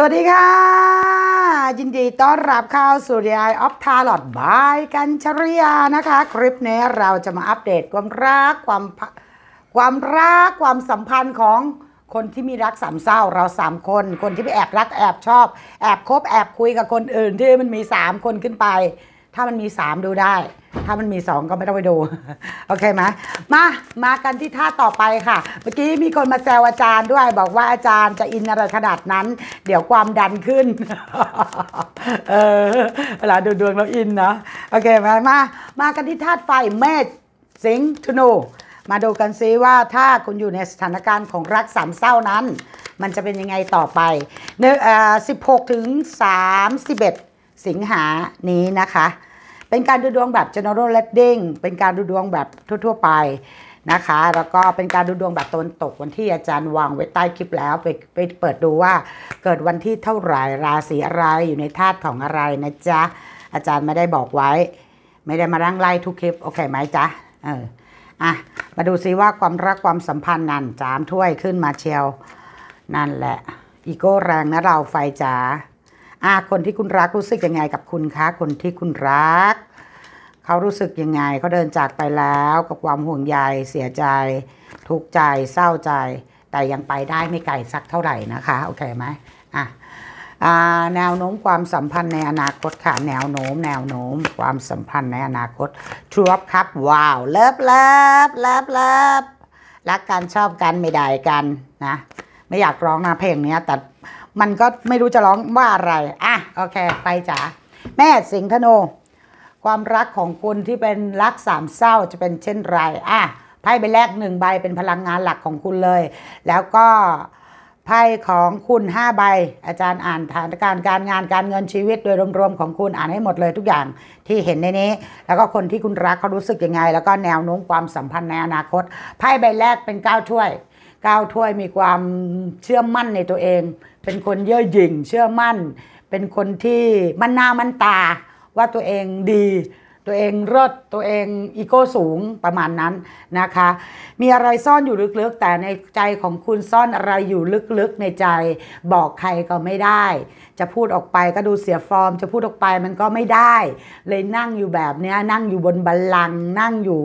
สวัสดีค่ะ ยินดีต้อนรับเข้าสู่ดีไอออฟทาลอดบายกันชริยานะคะ คลิปนี้เราจะมาอัปเดตความรักความความรักความสัมพันธ์ของคนที่มีรักสามเศร้าเราสามคน คนที่ไปแอบรักแอบชอบแอบคบแอบคุยกับคนอื่นที่มันมีสามคนขึ้นไปถ้ามันมีสามดูได้ ถ้ามันมีสองก็ไม่ต้องไปดู โอเคไหมมามากันที่ท่าต่อไปค่ะ เมื่อกี้มีคนมาแซวอาจารย์ด้วย บอกว่าอาจารย์จะอินอะไรขนาดนั้น เดี๋ยวความดันขึ้น เออเวลาดูดวงเราอินนะ โอเคไหมมามากันที่ธาตุไฟเมษสิงห์ธนู มาดูกันซิว่าถ้าคุณอยู่ในสถานการณ์ของรักสามเศร้านั้น มันจะเป็นยังไงต่อไปเนื้อสิบหกถึงสามสิบเอ็ดสิงหานี้นะคะ เป็นการดูดวงแบบ general reading เป็นการดูดวงแบบทั่วๆ ไปนะคะ แล้วก็เป็นการดูดวงแบบตนตก วันที่อาจารย์วางไว้ใต้คลิปแล้วไปไปเปิดดูว่าเกิดวันที่เท่าไหร่ราศีอะไรอยู่ในธาตุของอะไรนะจ๊ะ อาจารย์ไม่ได้บอกไว้ ไม่ได้มาร่างไล่ทุกคลิปโอเคไหมจ๊ะเอออ่ะมาดูซิว่าความรักความสัมพันธ์นั่นจามถ้วยขึ้นมาเชียวนั่นแหละอีโก้แรงนะเราไฟจ๋าอาคนที่คุณรักรู้สึกยังไงกับคุณคะคนที่คุณรัก เขารู้สึกยังไงเขาเดินจากไปแล้วกับความห่วงใยเสียใจ ทุกข์ใจเศร้าใจแต่ยังไปได้ไม่ไกลสักเท่าไหร่นะคะโอเคไหมอ่ะแนวโน้มความสัมพันธ์ในอนาคตค่ะ แนวโน้ม แนวโน้ม ความสัมพันธ์ในอนาคตทรูปครับว้าวเลิฟเลิฟเลิฟเลิฟรักกันชอบกันไม่ได้กันนะไม่อยากร้องนะเพลงนี้แต่มันก็ไม่รู้จะร้องว่าอะไร อ่ะ โอเค ไปจ๋าแม่สิงธโน ความรักของคุณที่เป็นรักสามเศร้าจะเป็นเช่นไร อ่ะ ไพ่ใบแรกหนึ่งใบเป็นพลังงานหลักของคุณเลย แล้วก็ไพ่ของคุณห้าใบ อาจารย์อ่านฐานการการงานการเงินชีวิตโดยรวมๆของคุณอ่านให้หมดเลยทุกอย่างที่เห็นในนี้ แล้วก็คนที่คุณรักเขารู้สึกยังไง แล้วก็แนวโน้มความสัมพันธ์ในอนาคต ไพ่ใบแรกเป็นก้าถ้วยก้าวถ้วยมีความเชื่อมั่นในตัวเอง เป็นคนเย่อหยิ่งเชื่อมั่น เป็นคนที่มั่นหน้ามั่นตา ว่าตัวเองดี ตัวเองเลิศตัวเองอีโก้สูงประมาณนั้นนะคะ มีอะไรซ่อนอยู่ลึกๆ แต่ในใจของคุณซ่อนอะไรอยู่ลึกๆในใจบอกใครก็ไม่ได้ จะพูดออกไปก็ดูเสียฟอร์ม จะพูดออกไปมันก็ไม่ได้ เลยนั่งอยู่แบบนี้นั่งอยู่บนบัลลังก์นั่งอยู่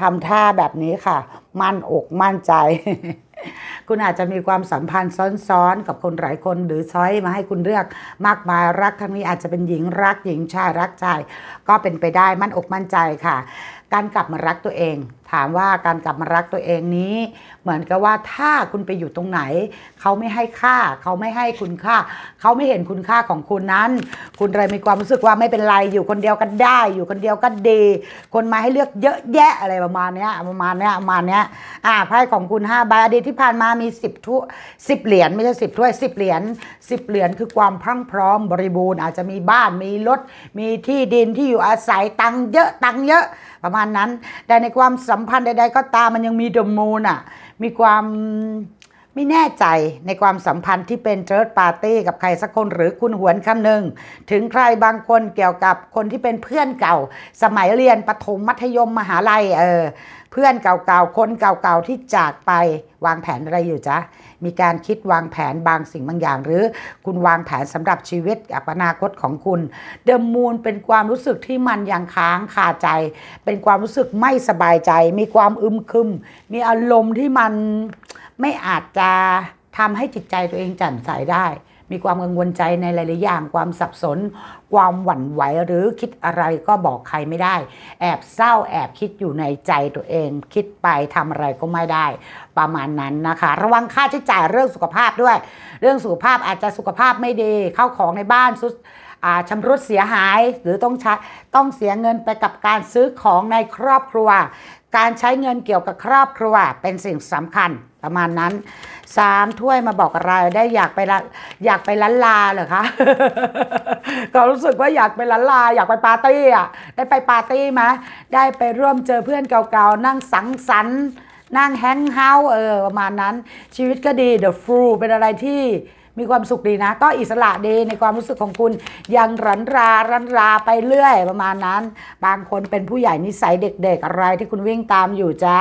ทำท่าแบบนี้ค่ะ มั่นอกมั่นใจคุณอาจจะมีความสัมพันธ์ซ้อนๆ กับคนหลายคน หรือช้อยมาให้คุณเลือกมากมายรักครั้งนี้อาจจะเป็นหญิงรักหญิงชายรักชายก็เป็นไปได้มั่นอกมั่นใจค่ะ การกลับมารักตัวเองถามว่าการกลับมารักตัวเองนี้ เหมือนกับว่าถ้าคุณไปอยู่ตรงไหนเขาไม่ให้ค่าเขาไม่ให้คุณค่า เขาไม่เห็นคุณค่าของคุณนั้น คุณเลยมีความรู้สึกว่าไม่เป็นไรอยู่คนเดียวก็ได้ อยู่คนเดียวก็ดี คนมาให้เลือกเยอะแยะอะไรประมาณนี้ประมาณนี้ประมาณนี้อ่าไพ่ของคุณ5ใบอดีตที่ผ่านมามี10ทุวยสิบเหรียญไม่ใช่สิบถ้วยสิบเหรียญสิบเหรียญคือความพรั่งพร้อมบริบูรณ์อาจจะมีบ้านมีรถมีที่ดินที่อยู่อาศัยตังเยอะตังเยอะประมาณนั้นแต่ในความสสัมพันธ์ใดๆก็ตามมันยังมีเดอะมูนอ่ะมีความไม่แน่ใจในความสัมพันธ์ที่เป็นเจิร์ดปาร์ตี้กับใครสักคนหรือคุณหวนคำหนึ่งถึงใครบางคนเกี่ยวกับคนที่เป็นเพื่อนเก่า สมัยเรียนประถมมัธยมมหาลัยเออเพื่อนเก่าๆคนเก่าๆที่จากไป วางแผนอะไรอยู่จ๊ะมีการคิดวางแผนบางสิ่งบางอย่าง หรือ คุณวางแผนสำหรับชีวิตกับอนาคตของคุณ เดิมมูลเป็นความรู้สึกที่มันยังค้างคาใจ เป็นความรู้สึกไม่สบายใจ มีความอึมครึมมีอารมณ์ที่มันไม่อาจจะทำให้จิตใจตัวเองแจ่มใสได้ มีความกังวลใจในหลาย ๆ อย่างความสับสน ความหวั่นไหวหรือคิดอะไรก็บอกใครไม่ได้ แอบเศร้าแอบคิดอยู่ในใจตัวเอง คิดไปทำอะไรก็ไม่ได้ ประมาณนั้นนะคะ ระวังค่าใช้จ่ายเรื่องสุขภาพด้วย เรื่องสุขภาพอาจจะสุขภาพไม่ดีเข้าของในบ้านสุดชำรุดเสียหาย หรือต้องใช้ต้องเสียเงินไปกับการซื้อของในครอบครัวการใช้เงินเกี่ยวกับครอบครัวเป็นสิ่งสำคัญประมาณนั้น สามถ้วยมาบอกอะไรได้อยากไปละอยากไปล้านลาเหรอคะก็รู้สึกว่าอยากไปล้านลา อยากไปปาร์ตี้อ่ะ ได้ไปปาร์ตี้ไหมได้ไปร่วมเจอเพื่อนเก่าๆนั่งสังสรรค์นั่งแฮงเฮาเออประมาณนั้นชีวิตก็ดีเดอะฟรูเป็นอะไรที่มีความสุขดีนะ ก็อิสระดีในความรู้สึกของคุณ ยังรันรา รันราไปเรื่อยประมาณนั้น บางคนเป็นผู้ใหญ่นิสัยเด็กๆอะไรที่คุณวิ่งตามอยู่จ้ะ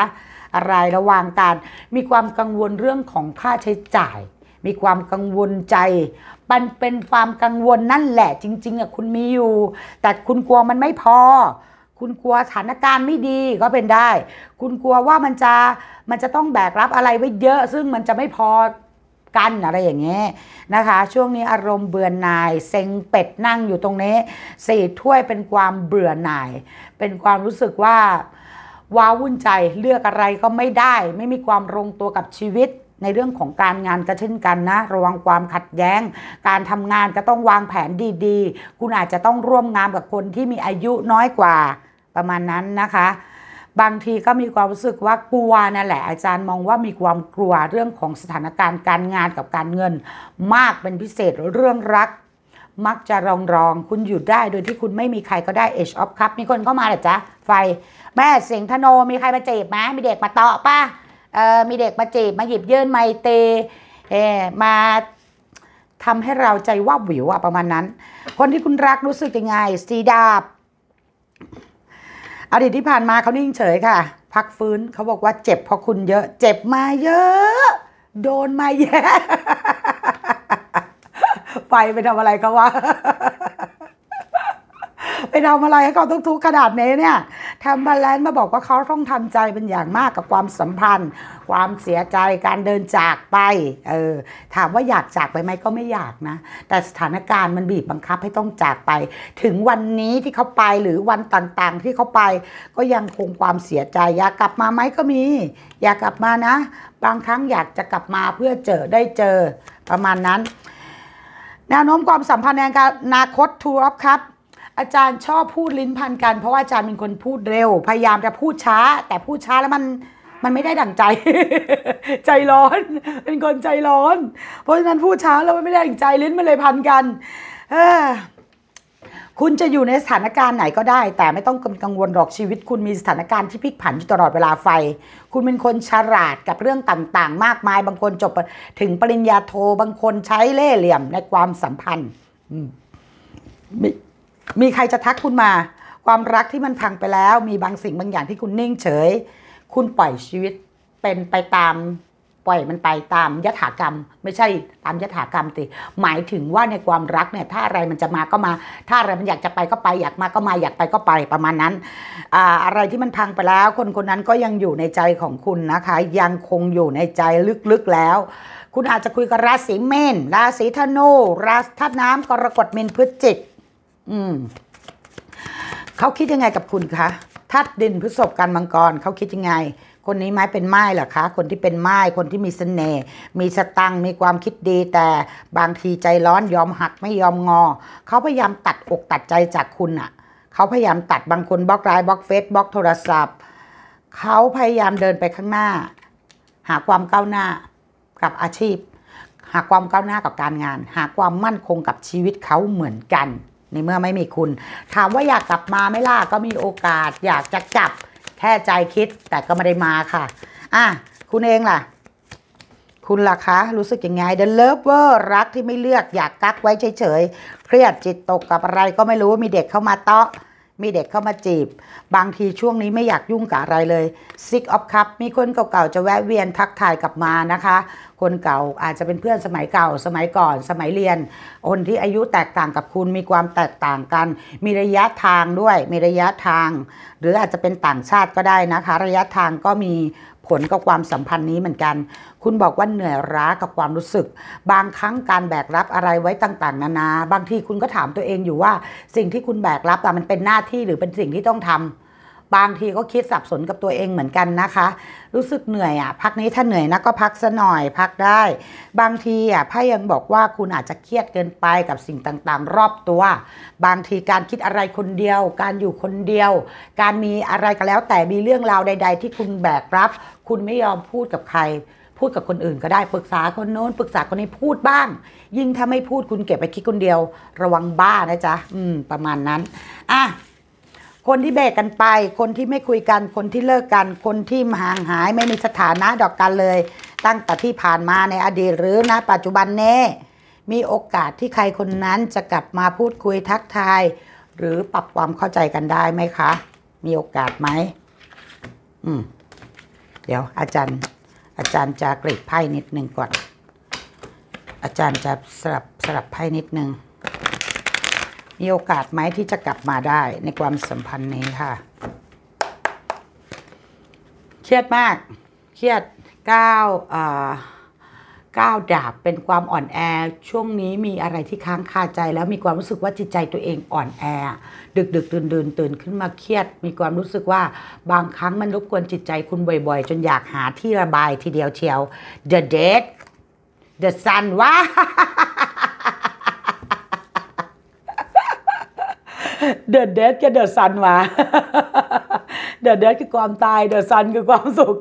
อะไรระวังการ มีความกังวลเรื่องของค่าใช้จ่าย มีความกังวลใจ มันเป็นความกังวลนั่นแหละจริงๆอะคุณมีอยู่ แต่คุณกลัวมันไม่พอคุณกลัวสถานการณ์ไม่ดีก็เป็นได้ คุณกลัวว่ามันจะมันจะต้องแบกรับอะไรไว้เยอะ ซึ่งมันจะไม่พอกันอะไรอย่างเงี้ยนะคะ ช่วงนี้อารมณ์เบื่อหน่ายเซ็งเป็ดนั่งอยู่ตรงนี้สี่ถ้วยเป็นความเบื่อหน่าย เป็นความรู้สึกว่าว้าวุ่นใจเลือกอะไรก็ไม่ได้ ไม่มีความลงตัวกับชีวิตในเรื่องของการงานก็เช่นกันนะ ระวังความขัดแย้ง การทำงานก็ต้องวางแผนดีๆ คุณอาจจะต้องร่วมงานกับคนที่มีอายุน้อยกว่าประมาณนั้นนะคะ บางทีก็มีความรู้สึกว่า กลัวนั่นแหละอาจารย์มองว่ามีความกลัวเรื่องของสถานการณ์การงานกับการเงิน มากเป็นพิเศษ เรื่องรัก มักจะรองรองคุณอยู่ได้ โดยที่คุณไม่มีใครก็ได้เอชออฟครับมีคนเข้ามาเหรอจ๊ะไฟแม่เสียงธโน มีใครมาจีบไหมมีเด็กมาเตาะป่ะเออมีเด็กมาจีบมาหยิบยื่นไมเตเอมาทำให้เราใจว่าบวิวอะประมาณนั้นคนที่คุณรักรู้สึกยังไงสีดาบอดีตที่ผ่านมาเขานิ่งเฉยค่ะ พักฟื้นเขาบอกว่าเจ็บเพราะคุณเยอะ เจ็บมาเยอะ โดนมาแย่ไปไปทำอะไรเขาวะไปทำอะไรให้เขาทุกๆขนาดนี้เนี่ยทำบาลานซ์มาบอกว่าเขาต้องทำใจเป็นอย่างมากกับความสัมพันธ์ ความเสียใจการเดินจากไปเออถามว่าอยากจากไปไหมก็ไม่อยากนะ แต่สถานการณ์มันบีบบังคับให้ต้องจากไป ถึงวันนี้ที่เขาไปหรือวันต่างๆที่เขาไป ก็ยังคงความเสียใจ อยากกลับมาไหมก็มี อยากกลับมานะบางครั้งอยากจะกลับมาเพื่อเจอได้เจอประมาณนั้นแนวโน้มความสัมพันธ์ในอนาคตทูรับครับอาจารย์ชอบพูดลิ้นพันกันเพราะว่าอาจารย์เป็นคนพูดเร็ว พยายามจะพูดช้า แต่พูดช้าแล้วมันมันไม่ได้ดั่งใจ ใจร้อนเป็นคนใจร้อน เพราะฉะนั้นพูดช้าแล้วมันไม่ได้ดั่งใจลิ้นมันเลยพันกันเออคุณจะอยู่ในสถานการณ์ไหนก็ได้ แต่ไม่ต้องกังวลหรอกชีวิต คุณมีสถานการณ์ที่พลิกผันอยู่ตลอดเวลาไฟ คุณเป็นคนฉลาดกับเรื่องต่าง ๆ มากมาย บางคนจบถึงปริญญาโทบางคนใช้เล่ห์เหลี่ยมในความสัมพันธ์มีใครจะทักคุณมา ความรักที่มันพังไปแล้ว มีบางสิ่งบางอย่างที่คุณนิ่งเฉย คุณปล่อยชีวิตเป็นไปตามปล่อยมันไปตามยถากรรม ไม่ใช่ตามยถากรรมติหมายถึงว่าในความรักเนี่ยถ้าอะไรมันจะมาก็มา ถ้าอะไรมันอยากจะไปก็ไปอยากมาก็มา อยากไปก็ไปประมาณนั้นออะไรที่มันพังไปแล้ว คนคนนั้นก็ยังอยู่ในใจของคุณนะคะ ยังคงอยู่ในใจลึกๆแล้ว คุณอาจจะคุยกับราศีเมษราศีธนูราศีธาตุน้ำกรกฎมีนพฤศจิกอืม เขาคิดยังไงกับคุณคะทัดดินพฤษภการมังกร เขาคิดยังไง คนนี้ไม้เป็นไม้เหรอคะ คนที่เป็นไม้ คนที่มีเสน่ห์ มีสตังมีความคิดดีแต่บางทีใจร้อน ยอมหักไม่ยอมงอ เขาพยายามตัดอกตัดใจจากคุณอะ่ะ เขาพยายามตัดบางคนบล็อกไลน์บล็อกเฟซบล็อกโทรศัพท์ เขาพยายามเดินไปข้างหน้า หาความก้าวหน้ากับอาชีพ หาความก้าวหน้ากับการงาน หาความมั่นคงกับชีวิตเขาเหมือนกันในเมื่อไม่มีคุณ ถามว่าอยากกลับมาไม่ล่าก็มีโอกาส อยากจะกลับแค่ใจคิดแต่ก็ไม่ได้มาค่ะ อ่ะคุณเองล่ะ คุณล่ะคะ รู้สึกยังไงเดินเลิฟเวอร์รักที่ไม่เลือก อยากกักไว้เฉย ๆ เครียดจิตตกกับอะไรก็ไม่รู้มีเด็กเข้ามาเตาะมีเด็กเข้ามาจีบ บางทีช่วงนี้ไม่อยากยุ่งกับอะไรเลย s i อ of Cup มีคนเก่าๆจะแวะเวียนทักทายกลับมานะคะ คนเก่าอาจจะเป็นเพื่อนสมัยเก่าสมัยก่อนสมัยเรียน คนที่อายุแตกต่างกับคุณมีความแตกต่างกัน มีระยะทางด้วย มีระยะทาง หรืออาจจะเป็นต่างชาติก็ได้นะคะ ระยะทางก็มีผลกับความสัมพันธ์นี้เหมือนกัน คุณบอกว่าเหนื่อยร้ากับความรู้สึก บางครั้งการแบกรับอะไรไว้ต่าง ๆ นานา บางทีคุณก็ถามตัวเองอยู่ว่า สิ่งที่คุณแบกรับมันเป็นหน้าที่หรือเป็นสิ่งที่ต้องทำบางทีก็คิดสับสนกับตัวเองเหมือนกันนะคะ รู้สึกเหนื่อยอ่ะพักนี้ถ้าเหนื่อยนะก็พักซะหน่อยพักได้ บางทีอ่ะพ่ยังบอกว่าคุณอาจจะเครียดเกินไปกับสิ่งต่างๆ รอบตัว บางทีการคิดอะไรคนเดียว การอยู่คนเดียว การมีอะไรก็แล้วแต่มีเรื่องราวใด ๆ ที่คุณแบกรับ คุณไม่ยอมพูดกับใคร พูดกับคนอื่นก็ได้ปรึกษาคนโน้นปรึกษาคนนี้พูดบ้าง ยิ่งถ้าไม่พูดคุณเก็บไปคิดคนเดียวระวังบ้านะจ๊ะอืม ประมาณนั้นอ่ะคนที่แบกกันไป คนที่ไม่คุยกัน คนที่เลิกกัน คนที่ห่างหายไม่มีสถานะดอกกันเลย ตั้งแต่ที่ผ่านมาในอดีตหรือณปัจจุบันเน่มีโอกาสที่ใครคนนั้นจะกลับมาพูดคุยทักทายหรือปรับความเข้าใจกันได้ไหมคะมีโอกาสไหมอืมเดี๋ยวอาจารย์อาจารย์จะกรีดไพ่นิดหนึ่งก่อน อาจารย์จะสลับสลับไพ่นิดหนึ่งมีโอกาสไหมที่จะกลับมาได้ในความสัมพันธ์นี้ค่ะ เครียดมาก เครียดก้าวก้าวดาบ เป็นความอ่อนแอ ช่วงนี้มีอะไรที่ค้างคาใจแล้วมีความรู้สึกว่าจิตใจตัวเองอ่อนแอ ดึกดึกตื่นตื่นตื่นขึ้นมาเครียด มีความรู้สึกว่าบางครั้งมันรบกวนจิตใจคุณบ่อยๆ จนอยากหาที่ระบายทีเดียวเชียว The Dead The Sun ว้าเดอะเดดกับเดอะซันวะเดอะเดดคือความตาย เดอะซันคือความสุข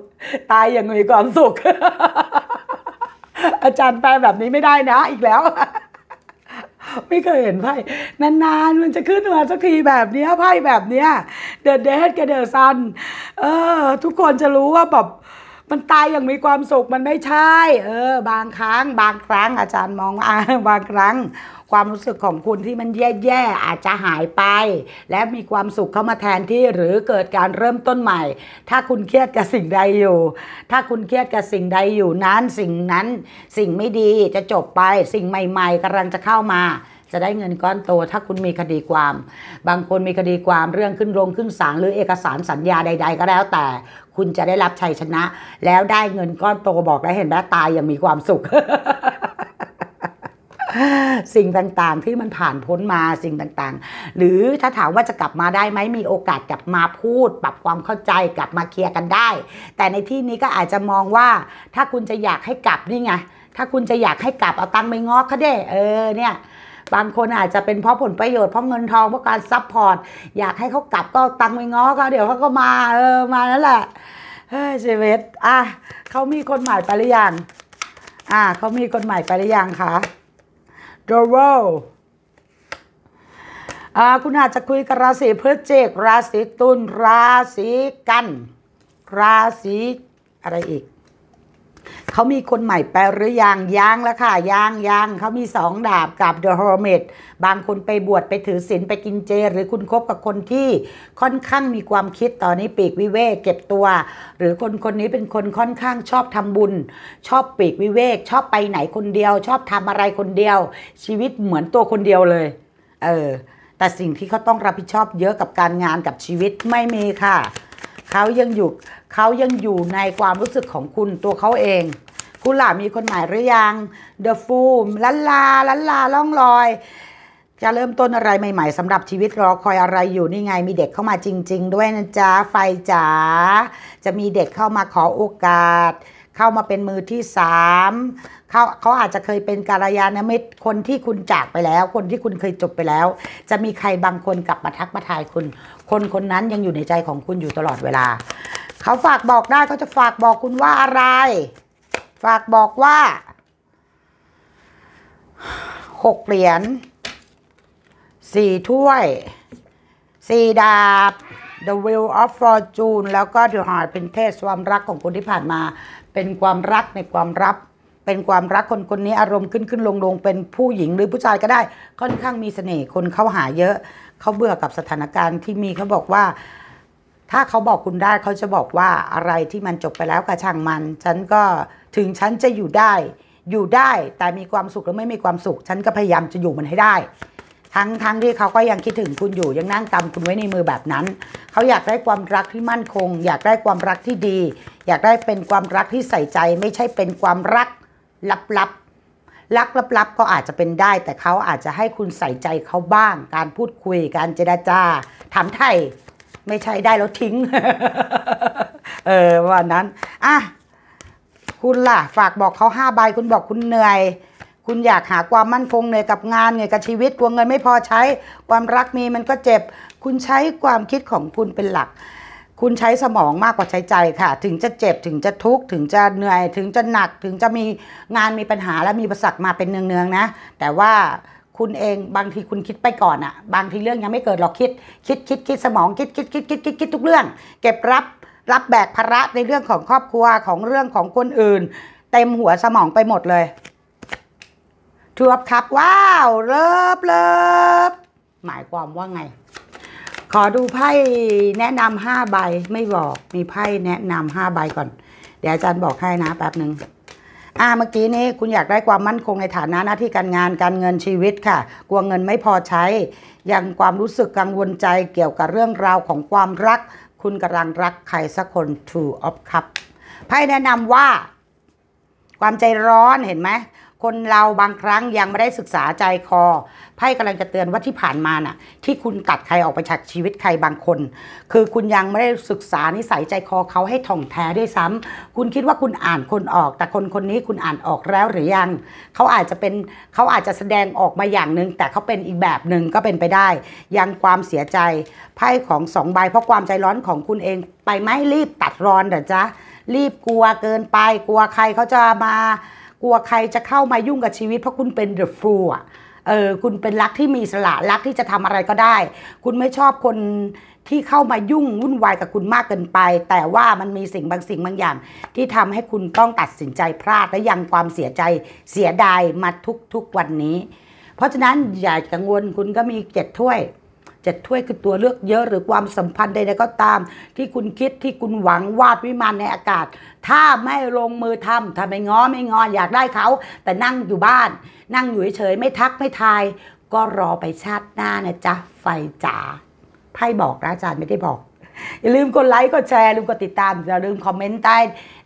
ตายอย่างมีความสุข อาจารย์แปลแบบนี้ไม่ได้นะ อีกแล้ว ไม่เคยเห็นไพ่นานๆมันจะขึ้นมาสักทีแบบนี้ไพ่แบบเนี้ยเดอะเดดกับเดอะซัน เออ ทุกคนจะรู้ว่าแบบมันตายอย่างมีความสุข มันไม่ใช่ เออ บางครั้ง บางครั้ง อาจารย์มองว่าบางครั้งความรู้สึกของคุณที่มันแย่ๆอาจจะหายไป และมีความสุขเข้ามาแทนที่หรือเกิดการเริ่มต้นใหม่ ถ้าคุณเครียดกับสิ่งใดอยู่ ถ้าคุณเครียดกับสิ่งใดอยู่นั้นสิ่งนั้น สิ่งไม่ดีจะจบไปสิ่งใหม่ ๆกำลังจะเข้ามา จะได้เงินก้อนโต ถ้าคุณมีคดีความ บางคนมีคดีความเรื่องขึ้นโรงขึ้นศาลหรือเอกสารสัญญาใด ๆ ก็แล้วแต่ คุณจะได้รับชัยชนะ แล้วได้เงินก้อนโตบอกได้เห็นแม่ตายยังมีความสุขสิ่งต่างๆที่มันผ่านพ้นมาสิ่งต่างๆ หรือถ้าถามว่าจะกลับมาได้ไหมมีโอกาสกลับมาพูดปรับความเข้าใจกลับมาเคลียร์กันได้ แต่ในที่นี้ก็อาจจะมองว่าถ้าคุณจะอยากให้กลับนี่ไงถ้าคุณจะอยากให้กลับเอาตังค์ไปงอกเขาได้เออเนี่ย บางคนอาจจะเป็นเพราะผลประโยชน์เพราะเงินทองเพราะการซัพพอร์ตอยากให้เขากลับก็ตังไปงออเขาเดี๋ยวเขาก็มาเออมานั่นแหละเฮ้ยชีวิตอ่ะเขามีคนใหม่ไปหรือยังอ่ะเขามีคนใหม่ไปหรือยังคะ d o r o คุณอาจจะคุยกับราศีพฤศจิกราศีตุลราศีกัน ราศีอะไรอีกเขามีคนใหม่ไปหรือยังยังแล้วค่ะยังยังเขามีสองดาบกับเดอะร์เมดบางคนไปบวชไปถือศีลไปกินเจ หรือคุณคบกับคนที่ค่อนข้างมีความคิดตอนนี้ปีกวิเวก เก็บตัว หรือคนคนนี้เป็นคนค่อนข้างชอบทำบุญ ชอบปีกวิเวกชอบไปไหนคนเดียว ชอบทำอะไรคนเดียว ชีวิตเหมือนตัวคนเดียวเลย เออแต่สิ่งที่เขาต้องรับผิดชอบเยอะกับการงานกับชีวิตไม่มีค่ะเขายังอยู่ เขายังอยู่ในความรู้สึกของคุณตัวเขาเอง คุณหล่ามีคนหมายหรือยัง The f o o มลันลา ลันลา ล่องลอย จะเริ่มต้นอะไรใหม่ๆสำหรับชีวิตรอคอยอะไรอยู่นี่ไง มีเด็กเข้ามาจริงๆด้วยนะจ๊ะ ไฟจ๋า จะมีเด็กเข้ามาขอโอกาส เข้ามาเป็นมือที่สามเขาเขาอาจจะเคยเป็นกาลยานมิตร คนที่คุณจากไปแล้ว คนที่คุณเคยจบไปแล้ว จะมีใครบางคนกลับมาทักมาทายคุณ คนคนนั้นยังอยู่ในใจของคุณอยู่ตลอดเวลา เขาฝากบอกได้เขาจะฝากบอกคุณว่าอะไร ฝากบอกว่าหกเหรียญสี่ถ้วยสี่ดาบ The Wheel of Fortune แล้วก็ The h e a r t เป็นเทศความรักของคุณที่ผ่านมา เป็นความรักในความรับเป็นความรักคนคนนี้อารมณ์ขึ้นขึ้นลงลงเป็นผู้หญิงหรือผู้ชายก็ได้ ค่อนข้างมีเสน่ห์คนเข้าหาเยอะ เขาเบื่อกับสถานการณ์ที่มีเขาบอกว่า ถ้าเขาบอกคุณได้ เขาจะบอกว่าอะไรที่มันจบไปแล้วกระช่างมัน ฉันก็ถึงฉันจะอยู่ได้ อยู่ได้แต่มีความสุขหรือไม่มีความสุข ฉันก็พยายามจะอยู่มันให้ได้ ทั้งทั้งที่เขาก็ยังคิดถึงคุณอยู่ยังนั่งตำคุณไว้ในมือแบบนั้นเขาอยากได้ความรักที่มั่นคง อยากได้ความรักที่ดี อยากได้เป็นความรักที่ใส่ใจ ไม่ใช่เป็นความรักลับๆรักลับๆก็อาจจะเป็นได้ แต่เขาอาจจะให้คุณใส่ใจเขาบ้าง การพูดคุย การเจราจา ถามไทยไม่ใช่ได้แล้วทิ้ง เออวันนั้นอ่ะคุณล่ะ ฝากบอกเขาห้าใบคุณบอกคุณเหนื่อย คุณอยากหาความมั่นคงเหนื่อยกับงานเหนื่อยกับชีวิต กลัวเงินไม่พอใช้ ความรักมีมันก็เจ็บ คุณใช้ความคิดของคุณเป็นหลักคุณใช้สมองมากกว่าใช้ใจค่ะ ถึงจะเจ็บ ถึงจะทุกข์ ถึงจะเหนื่อย ถึงจะหนัก ถึงจะมีงานมีปัญหาและมีประสักมาเป็นเนือง ๆนะ แต่ว่าคุณเองบางทีคุณคิดไปก่อนอะ บางทีเรื่องยังไม่เกิดหรอกคิด คิดคิดคิดสมองคิดคิดคิดคิดคิดคิดทุกเรื่อง เก็บรับรับแบกภาระในเรื่องของครอบครัวของเรื่องของคนอื่น เต็มหัวสมองไปหมดเลยทวบครับว้าวเลิบเลิบหมายความว่าไงขอดูไพ่แนะนำห้าใบไม่บอกมีไพ่แนะนำห้าใบก่อน เดี๋ยวอาจารย์บอกให้นะแป๊บหนึ่งอ่าเมื่อกี้นี้คุณอยากได้ความมั่นคงในฐานะหน้าที่การงานการเงินชีวิตค่ะกลัวเงินไม่พอใช้ยังความรู้สึกกังวลใจเกี่ยวกับเรื่องราวของความรัก คุณกำลังรักใครสักคน Two of Cup s ไพ่แนะนำว่า ความใจร้อนเห็นไหมคนเราบางครั้งยังไม่ได้ศึกษาใจคอไพ่กำลังจะเตือนว่าที่ผ่านมาน่ะที่คุณตัดใครออกไปจากชีวิตใครบางคน คือคุณยังไม่ได้ศึกษานิสัยใจคอเขาให้ท่องแท้ด้วยซ้ำ คุณคิดว่าคุณอ่านคนออก แต่คนคนนี้คุณอ่านออกแล้วหรือยัง เขาอาจจะเป็นเขาอาจจะแสดงออกมาอย่างหนึ่งแต่เขาเป็นอีกแบบหนึ่งก็เป็นไปได้ ยังความเสียใจไพ่ของสองใบเพราะความใจร้อนของคุณเอง ไปไม่รีบตัดรอนเดี๋ยวจ้ะรีบกลัวเกินไป กลัวใครเขาจะมากลัวใครจะเข้ามายุ่งกับชีวิตเพราะคุณเป็นเดอะฟูอ่ะเออคุณเป็นรักที่มีสละรักที่จะทำอะไรก็ได้ คุณไม่ชอบคนที่เข้ามายุ่งวุ่นวายกับคุณมากเกินไป แต่ว่ามันมีสิ่งบางสิ่งบางอย่าง ที่ทำให้คุณต้องตัดสินใจพลาดและยังความเสียใจเสียดายมาทุกๆวันนี้ เพราะฉะนั้นอย่ากังวลคุณก็มีเจ็ดถ้วยเจ็ดถ้วยคือตัวเลือกเยอะหรือความสัมพันธ์ใดๆก็ตาม ที่คุณคิดที่คุณหวังวาดวิมานในอากาศ ถ้าไม่ลงมือทำทำไม่ง้อไม่งอนอยากได้เขา แต่นั่งอยู่บ้าน นั่งอยู่เฉยๆไม่ทักไม่ทาย ก็รอไปชาติหน้านะจ๊ะไฟจ๋าไพ่บอกนะอาจารย์ไม่ได้บอก อย่าลืมกดไลค์กดแชร์ลืมกดติดตามอย่าลืมคอมเมนต์ใต้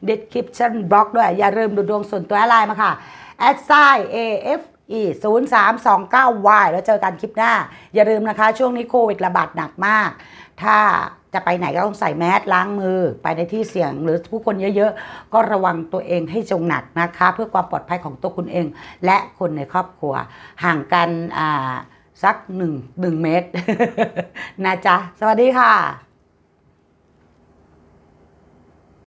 description บล็อกด้วยอย่าลืมดูดวงส่วนตัวอะไรมาค่ะ a d s i a f อีศูนย์สามสองเก้าวายแล้วเจอกันคลิปหน้า อย่าลืมนะคะ ช่วงนี้โควิดระบาดหนักมาก ถ้าจะไปไหนก็ต้องใส่แมสล้างมือ ไปในที่เสี่ยง หรือผู้คนเยอะๆ ก็ระวังตัวเองให้จงหนักนะคะ เพื่อความปลอดภัยของตัวคุณเอง และคนในครอบครัวห่างกันสักหนึ่งหนึ่งเมตรนะจ๊ะ สวัสดีค่ะ